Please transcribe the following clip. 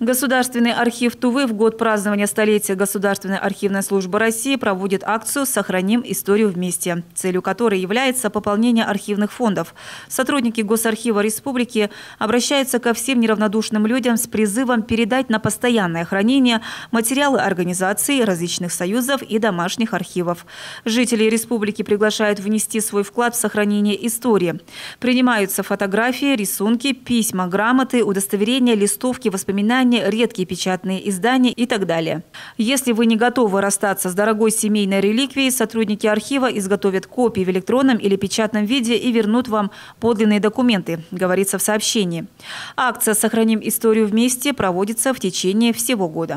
Государственный архив Тувы в год празднования столетия Государственной архивной службы России проводит акцию «Сохраним историю вместе», целью которой является пополнение архивных фондов. Сотрудники Госархива Республики обращаются ко всем неравнодушным людям с призывом передать на постоянное хранение материалы организаций, различных союзов и домашних архивов. Жители республики приглашают внести свой вклад в сохранение истории. Принимаются фотографии, рисунки, письма, грамоты, удостоверения, листовки, воспоминания, издания, редкие печатные издания и так далее. Если вы не готовы расстаться с дорогой семейной реликвией, сотрудники архива изготовят копии в электронном или печатном виде и вернут вам подлинные документы, говорится в сообщении. Акция «Сохраним историю вместе» проводится в течение всего года.